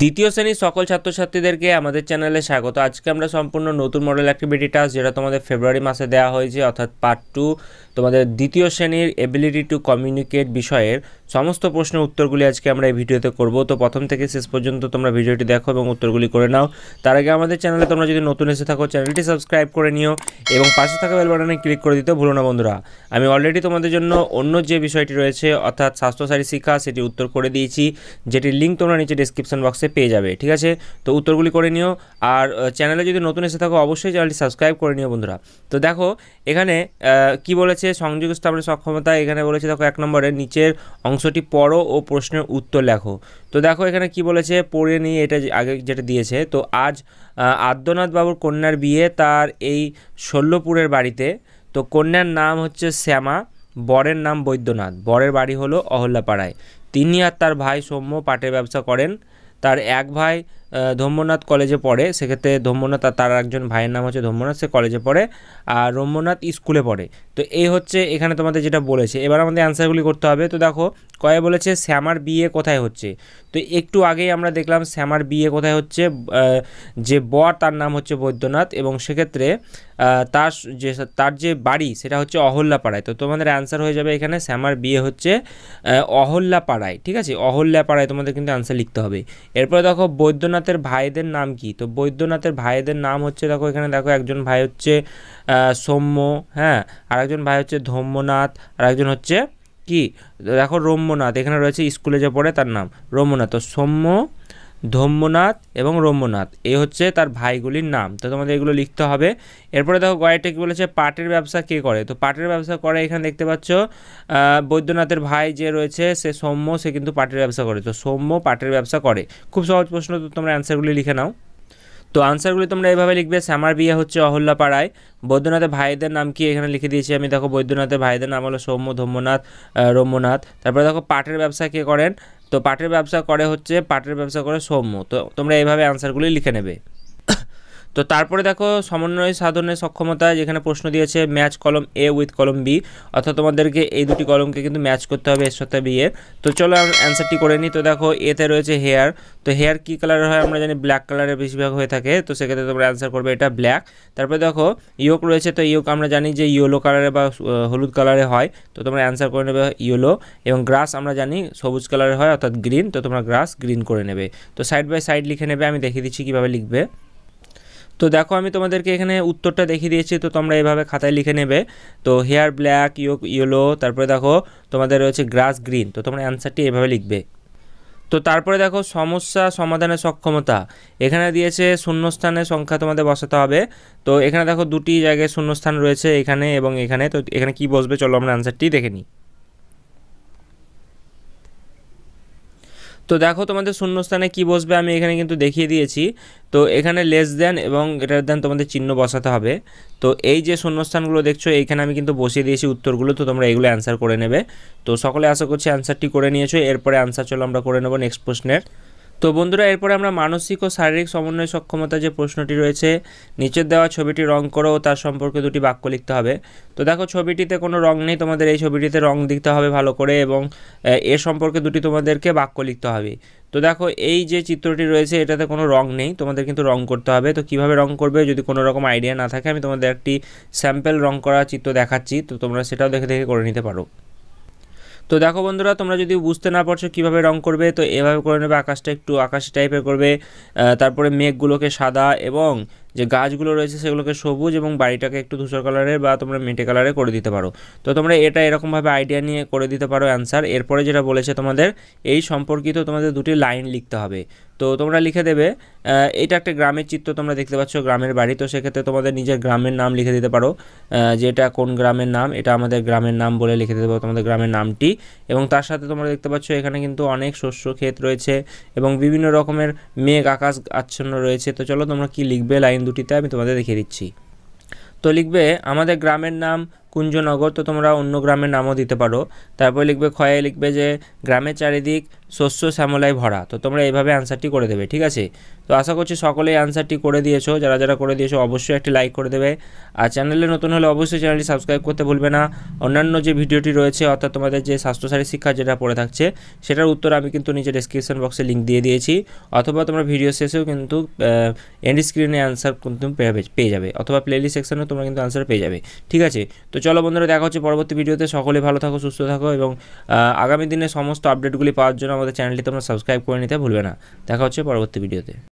দ্বিতীয় শ্রেণীর সকল ছাত্রছাত্রীদেরকে আমাদের চ্যানেলে স্বাগত আজকে আমরা সম্পূর্ণ নতুন মডেল অ্যাক্টিভিটি টাস্ক যেটা তোমাদের ফেব্রুয়ারি মাসে দেওয়া হয়েছে অর্থাৎ পার্ট টু তোমাদের দ্বিতীয় শ্রেণীর এবিলিটি টু কমিউনিকেট বিষয়ের সমস্ত প্রশ্নের উত্তরগুলি আজকে আমরা এই ভিডিওতে করব তো প্রথম থেকে শেষ পর্যন্ত তোমরা ভিডিওটি দেখো এবং উত্তরগুলি করে নাও তার আগে আমাদের চ্যানেলে তোমরা যদি নতুন এসে থাকো চ্যানেলটি সাবস্ক্রাইব করে নিও এবং পাশে থাকা বেল বাটনে ক্লিক করে দিতে ভুলো না বন্ধুরা আমি অলরেডি তোমাদের জন্য অন্য যে বিষয়টি রয়েছে অর্থাৎ স্বাস্থ্যসারী শিক্ষা সেটি উত্তর করে দিয়েছি যেটির লিঙ্ক তোমরা নিচে ডিসক্রিপশন বক্স বক্সে পেয়ে যাবে ঠিক আছে তো উত্তরগুলি করে নিও আর চ্যানেলে যদি নতুন এসে থাকো অবশ্যই চ্যানেলটি সাবস্ক্রাইব করে নিও বন্ধুরা তো দেখো এখানে কি বলেছে সংযোগ স্থাপনের সক্ষমতা এখানে বলেছে দেখো এক নম্বরে নিচের অংশটি পড়ো ও প্রশ্নের উত্তর লেখো তো দেখো এখানে কি বলেছে পড়ে নিয়ে এটা আগে যেটা দিয়েছে তো আজ আদ্যনাথ বাবুর কন্যার বিয়ে তার এই শল্যপুরের বাড়িতে তো কন্যার নাম হচ্ছে শ্যামা বরের নাম বৈদ্যনাথ বরের বাড়ি হলো অহল্যাপাড়ায় তিনি আর তার ভাই সৌম্য পাটের ব্যবসা করেন তার এক ভাই ধম্মনাথ কলেজে পড়ে সেক্ষেত্রে ধম্মনাথ আর তার একজন ভাইয়ের নাম হচ্ছে ধম্মনাথ সে কলেজে পড়ে আর রম্যনাথ স্কুলে পড়ে তো এই হচ্ছে এখানে তোমাদের যেটা বলেছে এবার আমাদের অ্যান্সারগুলি করতে হবে তো দেখো কয়ে বলেছে শ্যামার বিয়ে কোথায় হচ্ছে তো একটু আগেই আমরা দেখলাম শ্যামার বিয়ে কোথায় হচ্ছে যে বর তার নাম হচ্ছে বৈদ্যনাথ এবং সেক্ষেত্রে তার যে তার যে বাড়ি সেটা হচ্ছে অহল্যাপাড়ায় তো তোমাদের অ্যান্সার হয়ে যাবে এখানে শ্যামার বিয়ে হচ্ছে অহল্যাপাড়ায় ঠিক আছে অহল্যাপাড়ায় তোমাদের কিন্তু অ্যান্সার লিখতে হবে এরপরে দেখো বৈদ্যনাথ বৈদ্যনাথের ভাইদের নাম কি তো বৈদ্যনাথের ভাইদের নাম হচ্ছে দেখো এখানে দেখো একজন ভাই হচ্ছে সৌম্য হ্যাঁ আরেকজন ভাই হচ্ছে আর আরেকজন হচ্ছে কি দেখো রম্যনাথ এখানে রয়েছে স্কুলে যে পড়ে তার নাম রম্যনাথ তো সৌম্য ধম্যনাথ এবং রম্যনাথ এ হচ্ছে তার ভাইগুলির নাম তো তোমাদের এগুলো লিখতে হবে এরপরে দেখো গয়েটা কী বলেছে পাটের ব্যবসা কে করে তো পাটের ব্যবসা করে এখানে দেখতে পাচ্ছ বৈদ্যনাথের ভাই যে রয়েছে সে সৌম্য সে কিন্তু পাটের ব্যবসা করে তো সৌম্য পাটের ব্যবসা করে খুব সহজ প্রশ্ন তো তোমরা অ্যান্সারগুলি লিখে নাও তো আনসারগুলি তোমরা এভাবে লিখবে শ্যামার বিয়ে হচ্ছে অহল্যাপাড়ায় বৈদ্যনাথের ভাইদের নাম কি এখানে লিখে দিয়েছি আমি দেখো বৈদ্যনাথের ভাইদের নাম হলো সৌম্য ধম্যনাথ রম্যনাথ তারপরে দেখো পাটের ব্যবসা কে করেন তো পাটের ব্যবসা করে হচ্ছে পাটের ব্যবসা করে সৌম্য তো তোমরা এইভাবে আনসারগুলি লিখে নেবে তো তারপরে দেখো সমন্বয় সাধনের সক্ষমতা যেখানে প্রশ্ন দিয়েছে ম্যাচ কলম এ উইথ কলম বি অর্থাৎ তোমাদেরকে এই দুটি কলমকে কিন্তু ম্যাচ করতে হবে এর সাথে বি এর তো চলো অ্যান্সারটি করে নিই তো দেখো এতে রয়েছে হেয়ার তো হেয়ার কী কালার হয় আমরা জানি ব্ল্যাক কালারের বেশিরভাগ হয়ে থাকে তো সেক্ষেত্রে তোমরা অ্যান্সার করবে এটা ব্ল্যাক তারপরে দেখো ইয়োক রয়েছে তো ইয়োক আমরা জানি যে ইয়েলো কালারে বা হলুদ কালারে হয় তো তোমরা অ্যান্সার করে নেবে ইয়েলো এবং গ্রাস আমরা জানি সবুজ কালারে হয় অর্থাৎ গ্রিন তো তোমরা গ্রাস গ্রিন করে নেবে তো সাইড বাই সাইড লিখে নেবে আমি দেখিয়ে দিচ্ছি কীভাবে লিখবে তো দেখো আমি তোমাদেরকে এখানে উত্তরটা দেখিয়ে দিয়েছি তো তোমরা এভাবে খাতায় লিখে নেবে তো হেয়ার ব্ল্যাক ইয়েলো তারপরে দেখো তোমাদের রয়েছে গ্রাস গ্রিন তো তোমরা অ্যান্সারটি এভাবে লিখবে তো তারপরে দেখো সমস্যা সমাধানে সক্ষমতা এখানে দিয়েছে শূন্যস্থানের সংখ্যা তোমাদের বসাতে হবে তো এখানে দেখো দুটি জায়গায় শূন্যস্থান রয়েছে এখানে এবং এখানে তো এখানে কি বসবে চলো আমরা অ্যান্সারটি দেখে নিই তো দেখো তোমাদের শূন্যস্থানে কি বসবে আমি এখানে কিন্তু দেখিয়ে দিয়েছি তো এখানে লেস দেন এবং গ্রেটার দেন তোমাদের চিহ্ন বসাতে হবে তো এই যে শূন্যস্থানগুলো দেখছো এইখানে আমি কিন্তু বসিয়ে দিয়েছি উত্তরগুলো তো তোমরা এগুলো অ্যান্সার করে নেবে তো সকলে আশা করছি অ্যান্সারটি করে নিয়েছো এরপরে অ্যান্সার চলো আমরা করে নেবো নেক্সট প্রশ্নের তো বন্ধুরা এরপরে আমরা মানসিক ও শারীরিক সমন্বয় সক্ষমতা যে প্রশ্নটি রয়েছে নিচের দেওয়া ছবিটি রং করো ও তার সম্পর্কে দুটি বাক্য লিখতে হবে তো দেখো ছবিটিতে কোনো রং নেই তোমাদের এই ছবিটিতে রং দিতে হবে ভালো করে এবং এ সম্পর্কে দুটি তোমাদেরকে বাক্য লিখতে হবে তো দেখো এই যে চিত্রটি রয়েছে এটাতে কোনো রং নেই তোমাদের কিন্তু রং করতে হবে তো কিভাবে রং করবে যদি কোনো রকম আইডিয়া না থাকে আমি তোমাদের একটি স্যাম্পেল রং করা চিত্র দেখাচ্ছি তো তোমরা সেটাও দেখে দেখে করে নিতে পারো তো দেখো বন্ধুরা তোমরা যদি বুঝতে না পারছো কীভাবে রং করবে তো এভাবে করে নেবে আকাশটা একটু আকাশি টাইপের করবে তারপরে মেঘগুলোকে সাদা এবং যে গাছগুলো রয়েছে সেগুলোকে সবুজ এবং বাড়িটাকে একটু ধূসর কালারে বা তোমরা মেটে কালারে করে দিতে পারো তো তোমরা এটা এরকমভাবে আইডিয়া নিয়ে করে দিতে পারো অ্যান্সার এরপরে যেটা বলেছে তোমাদের এই সম্পর্কিত তোমাদের দুটি লাইন লিখতে হবে তো তোমরা লিখে দেবে এটা একটা গ্রামের চিত্র তোমরা দেখতে পাচ্ছ গ্রামের বাড়ি তো সেক্ষেত্রে তোমাদের নিজের গ্রামের নাম লিখে দিতে পারো যে এটা কোন গ্রামের নাম এটা আমাদের গ্রামের নাম বলে লিখে দিতে পারো তোমাদের গ্রামের নামটি এবং তার সাথে তোমরা দেখতে পাচ্ছ এখানে কিন্তু অনেক শস্য ক্ষেত রয়েছে এবং বিভিন্ন রকমের মেঘ আকাশ আচ্ছন্ন রয়েছে তো চলো তোমরা কি লিখবে লাইন লাইন দুটিতে আমি তোমাদের দেখিয়ে দিচ্ছি তো লিখবে আমাদের গ্রামের নাম কুঞ্জনগর তো তোমরা অন্য গ্রামের নামও দিতে পারো তারপর লিখবে খয়ে লিখবে যে গ্রামের চারিদিক শস্য শ্যামলায় ভরা তো তোমরা এইভাবে আনসারটি করে দেবে ঠিক আছে তো আশা করছি সকলেই অ্যান্সারটি করে দিয়েছো যারা যারা করে দিয়েছো অবশ্যই একটি লাইক করে দেবে আর চ্যানেলে নতুন হলে অবশ্যই চ্যানেলটি সাবস্ক্রাইব করতে ভুলবে না অন্যান্য যে ভিডিওটি রয়েছে অর্থাৎ তোমাদের যে স্বাস্থ্যসারী শিক্ষা যেটা পড়ে থাকছে সেটার উত্তর আমি কিন্তু নিচে ডিসক্রিপশন বক্সে লিঙ্ক দিয়ে দিয়েছি অথবা তোমরা ভিডিও শেষেও কিন্তু এন্ড স্ক্রিনে অ্যান্সার কিন্তু পেয়ে যাবে অথবা প্লেলিস্ট সেকশনেও তোমরা কিন্তু অ্যান্সার পেয়ে যাবে ঠিক আছে তো চলো বন্ধুরা দেখা হচ্ছে পরবর্তী ভিডিওতে সকলে ভালো থাকো সুস্থ থাকো এবং আগামী দিনে সমস্ত আপডেটগুলি পাওয়ার জন্য আমাদের চ্যানেলটি তোমরা সাবস্ক্রাইব করে নিতে ভুলবে না দেখা হচ্ছে পরবর্তী ভিডিওতে